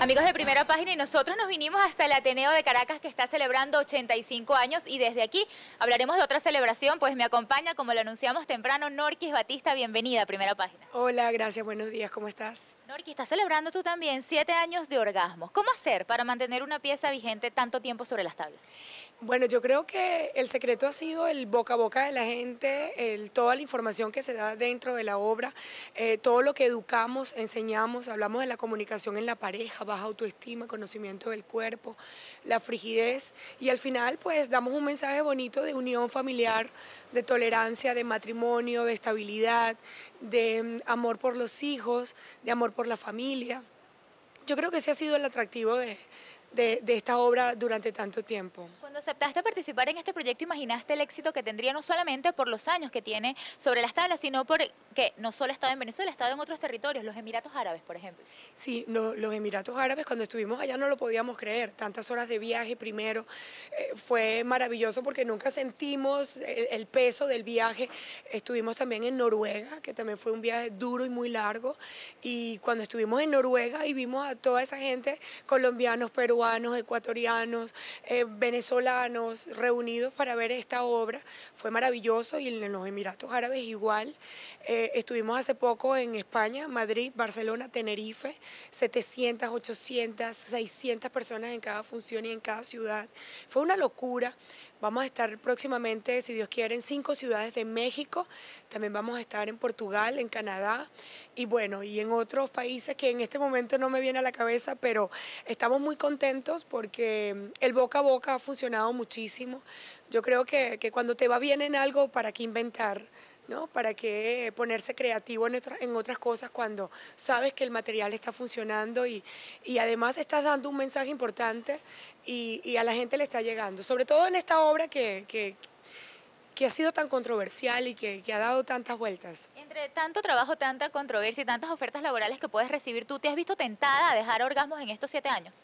Amigos de Primera Página y nosotros nos vinimos hasta el Ateneo de Caracas que está celebrando 85 años y desde aquí hablaremos de otra celebración, pues me acompaña, como lo anunciamos temprano, Norquis Batista, bienvenida a Primera Página. Hola, gracias, buenos días, ¿cómo estás? Norquis, estás celebrando tú también siete años de orgasmos. ¿Cómo hacer para mantener una pieza vigente tanto tiempo sobre las tablas? Bueno, yo creo que el secreto ha sido el boca a boca de la gente, toda la información que se da dentro de la obra, eh, todo lo que educamos, enseñamos, hablamos de la comunicación en la pareja, autoestima, conocimiento del cuerpo, la frigidez y al final pues damos un mensaje bonito de unión familiar, de tolerancia, de matrimonio, de estabilidad, de mm, amor por los hijos, de amor por la familia. Yo creo que ese ha sido el atractivo de, de, esta obra durante tanto tiempo. Cuando aceptaste participar en este proyecto, imaginaste el éxito que tendría no solamente por los años que tiene sobre las tablas, sino porque no solo ha estado en Venezuela, ha estado en otros territorios, los Emiratos Árabes, por ejemplo. Sí, los Emiratos Árabes, cuando estuvimos allá no lo podíamos creer, tantas horas de viaje primero, eh, fue maravilloso porque nunca sentimos el, peso del viaje. Estuvimos también en Noruega, que también fue un viaje duro y muy largo, y cuando estuvimos en Noruega y vimos a toda esa gente, colombianos, peruanos, ecuatorianos, eh, venezolanos reunidos para ver esta obra. Fue maravilloso y en los Emiratos Árabes igual. Eh, estuvimos hace poco en España, Madrid, Barcelona, Tenerife, 700, 800, 600 personas en cada función y en cada ciudad. Fue una locura. Vamos a estar próximamente, si Dios quiere, en cinco ciudades de México. También vamos a estar en Portugal, en Canadá y bueno, y en otros países que en este momento no me viene a la cabeza, pero estamos muy contentos porque el boca a boca ha funcionado muchísimo. Yo creo que, que cuando te va bien en algo, ¿para qué inventar? ¿no? ¿Para qué ponerse creativo en, otras, otras cosas cuando sabes que el material está funcionando y, además estás dando un mensaje importante y, a la gente le está llegando? Sobre todo en esta obra que, que, ha sido tan controversial y que, que, ha dado tantas vueltas. Entre tanto trabajo, tanta controversia y tantas ofertas laborales que puedes recibir, ¿tú te has visto tentada a dejar orgasmos en estos siete años?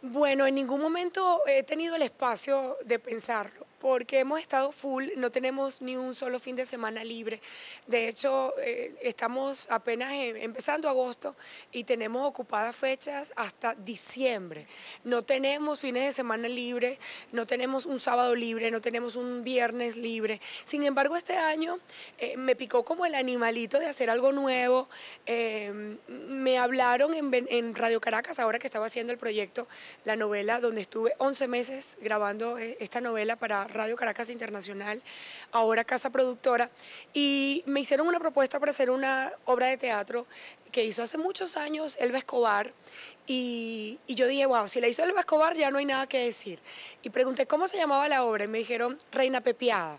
Bueno, en ningún momento he tenido el espacio de pensarlo porque hemos estado full, no tenemos ni un solo fin de semana libre. De hecho, eh, estamos apenas em, empezando agosto y tenemos ocupadas fechas hasta diciembre. No tenemos fines de semana libre, no tenemos un sábado libre, no tenemos un viernes libre. Sin embargo, este año eh, me picó como el animalito de hacer algo nuevo. Em, me hablaron en, en Radio Caracas, ahora que estaba haciendo el proyecto, la novela, donde estuve 11 meses grabando eh, esta novela para Radio Caracas Internacional, ahora casa productora, y me hicieron una propuesta para hacer una obra de teatro que hizo hace muchos años Elba Escobar, y, yo dije, wow, si la hizo Elba Escobar ya no hay nada que decir. Y pregunté cómo se llamaba la obra, y me dijeron Reina Pepiada.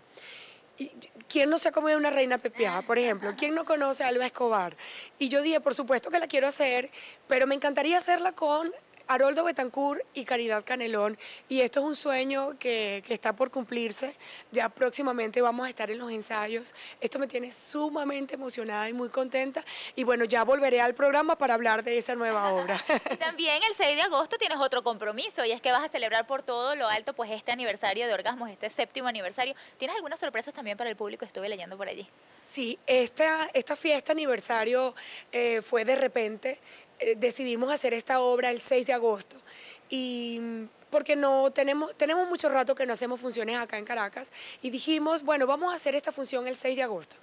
¿Quién no se ha comido una reina Pepeada, por ejemplo? ¿Quién no conoce a Alba Escobar? Y yo dije, por supuesto que la quiero hacer, pero me encantaría hacerla con Haroldo Betancourt y Caridad Canelón. Y esto es un sueño que, está por cumplirse. Ya próximamente vamos a estar en los ensayos. Esto me tiene sumamente emocionada y muy contenta. Y bueno, ya volveré al programa para hablar de esa nueva obra. también el 6 de agosto tienes otro compromiso y es que vas a celebrar por todo lo alto pues este aniversario de Orgasmos, este séptimo aniversario. ¿Tienes algunas sorpresas también para el público? Estuve leyendo por allí. Sí, esta, esta fiesta aniversario eh, fue de repente eh, decidimos hacer esta obra el 6 de agosto y mm, porque no tenemos, tenemos mucho rato que no hacemos funciones acá en Caracas y dijimos, bueno, vamos a hacer esta función el 6 de agosto.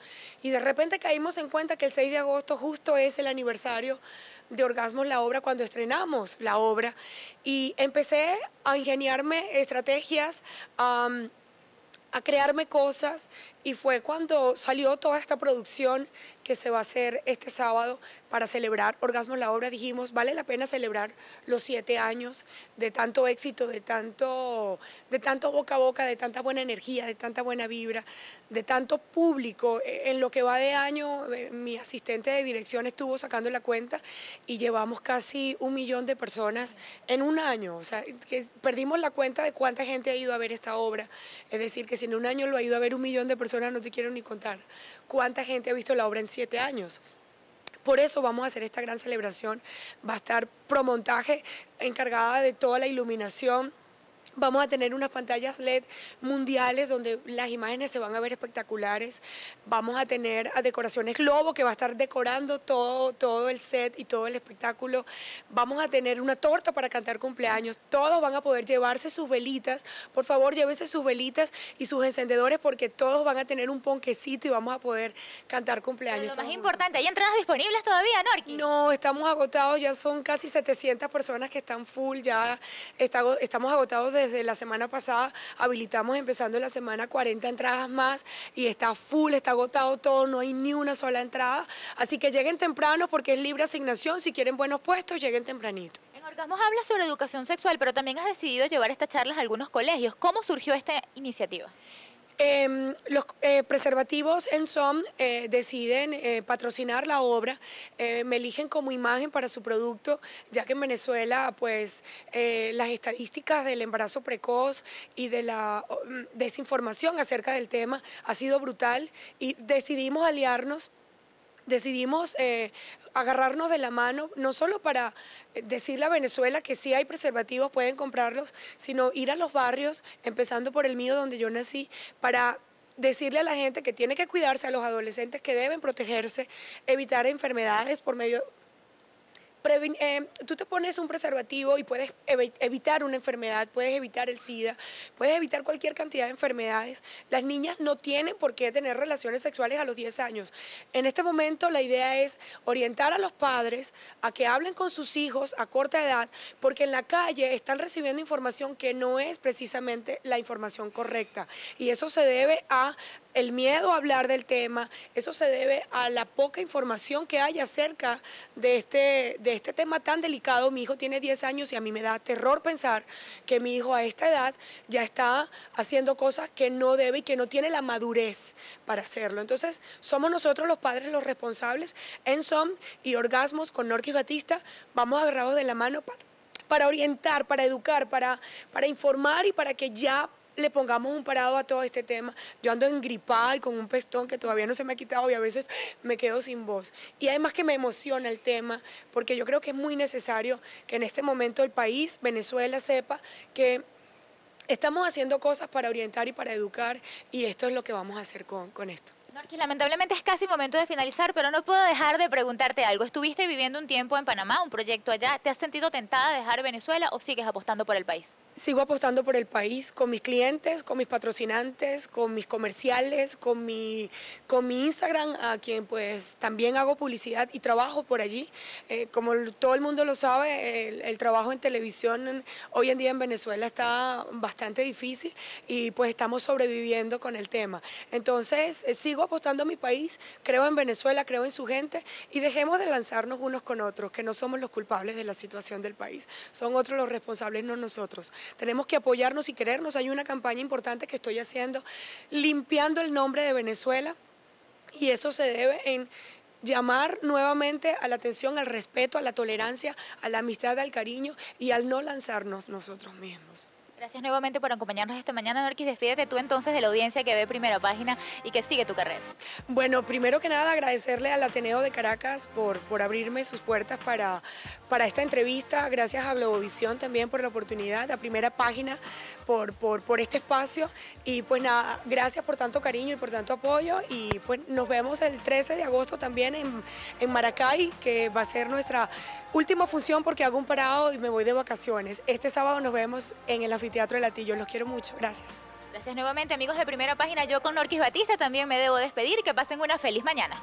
Y de repente caímos en cuenta que el 6 de agosto justo es el aniversario de Orgasmos la obra cuando estrenamos la obra y empecé a ingeniarme estrategias, a crearme cosas y fue cuando salió toda esta producción que se va a hacer este sábado para celebrar Orgasmos la Obra. Dijimos, vale la pena celebrar los siete años de tanto éxito, de tanto, de boca a boca, de tanta buena energía, de tanta buena vibra, de tanto público. E, en lo que va de año, eh, mi asistente de dirección estuvo sacando la cuenta y llevamos casi un millón de personas en un año. O sea, que perdimos la cuenta de cuánta gente ha ido a ver esta obra. Es decir, que si en un año lo ha ido a ver un millón de personas, no te quiero ni contar cuánta gente ha visto la obra en siete años. Por eso vamos a hacer esta gran celebración. Va a estar Promontaje encargada de toda la iluminación Vamos a tener unas pantallas LED mundiales donde las imágenes se van a ver espectaculares. Vamos a tener a Decoraciones Globo que va a estar decorando todo, todo el set y todo el espectáculo. Vamos a tener una torta para cantar cumpleaños. Todos van a poder llevarse sus velitas. Por favor, llévese sus velitas y sus encendedores porque todos van a tener un ponquecito y vamos a poder cantar cumpleaños. lo más importante, ¿hay entradas disponibles todavía, Norki? No, estamos agotados. Ya son casi 700 personas que están full. Ya estamos agotados desde desde la semana pasada habilitamos empezando la semana 40 entradas más y está full, está agotado todo, no hay ni una sola entrada. Así que lleguen temprano porque es libre asignación, si quieren buenos puestos, lleguen tempranito. En Orgasmos habla sobre educación sexual, pero también has decidido llevar estas charlas a algunos colegios. ¿Cómo surgió esta iniciativa? Em, los eh, preservativos en SOM eh, deciden eh, patrocinar la obra, me eligen como imagen para su producto, ya que en Venezuela pues las estadísticas del embarazo precoz y de la mm, desinformación acerca del tema ha sido brutal y decidimos aliarnos decidimos eh, agarrarnos de la mano, no solo para eh, decirle a Venezuela que sí hay preservativos, pueden comprarlos, sino ir a los barrios, empezando por el mío donde yo nací, para decirle a la gente que tiene que cuidarse, a los adolescentes que deben protegerse, evitar enfermedades por medio eh, tú te pones un preservativo y puedes evitar una enfermedad, puedes evitar el SIDA, puedes evitar cualquier cantidad de enfermedades. Las niñas no tienen por qué tener relaciones sexuales a los 10 años. En este momento la idea es orientar a los padres a que hablen con sus hijos a corta edad, porque en la calle están recibiendo información que no es precisamente la información correcta. Y eso se debe a el miedo a hablar del tema, eso se debe a la poca información que hay acerca de este, de este tema tan delicado. Mi hijo tiene 10 años y a mí me da terror pensar que mi hijo a esta edad ya está haciendo cosas que no debe y que no tiene la madurez para hacerlo. Entonces, somos nosotros los padres los responsables en SOM y Orgasmos con Norquis Batista. Vamos agarrados de la mano para para orientar, para educar, para, para informar y para que ya le pongamos un parado a todo este tema. Yo ando engripada y con un pestón que todavía no se me ha quitado y a veces me quedo sin voz. Y además que me emociona el tema, porque yo creo que es muy necesario que en este momento el país, Venezuela, sepa que estamos haciendo cosas para orientar y para educar y esto es lo que vamos a hacer con, esto. lamentablemente es casi momento de finalizar, pero no puedo dejar de preguntarte algo. Estuviste viviendo un tiempo en Panamá, un proyecto allá. ¿Te has sentido tentada a dejar Venezuela o sigues apostando por el país? Sigo apostando por el país, con mis clientes, con mis patrocinantes, con mis comerciales, con mi, con mi Instagram, a quien pues también hago publicidad y trabajo por allí. Eh, como todo el mundo lo sabe, el, trabajo en televisión hoy en día en Venezuela está bastante difícil y pues estamos sobreviviendo con el tema. Entonces eh, sigo apostando a mi país, creo en Venezuela, creo en su gente y dejemos de lanzarnos unos con otros, que no somos los culpables de la situación del país, son otros los responsables, no nosotros. Tenemos que apoyarnos y querernos. Hay una campaña importante que estoy haciendo, limpiando el nombre de Venezuela. Y eso se debe en llamar nuevamente a la atención, al respeto, a la tolerancia, a la amistad, al cariño y al no lanzarnos nosotros mismos. Gracias nuevamente por acompañarnos esta mañana, Norquis. Despídete tú entonces de la audiencia que ve Primera Página y que sigue tu carrera. Bueno, primero que nada agradecerle al Ateneo de Caracas por, por abrirme sus puertas para, para esta entrevista. Gracias a Globovisión también por la oportunidad, a Primera Página por, por, por este espacio. Y pues nada, gracias por tanto cariño y por tanto apoyo. Y pues nos vemos el 13 de agosto también en, en Maracay, que va a ser nuestra última función porque hago un parado y me voy de vacaciones. Este sábado nos vemos en el final Teatro de Latillo. Los quiero mucho. Gracias. Gracias nuevamente, amigos de Primera Página. Yo con Norquis Batista también me debo despedir. Que pasen una feliz mañana.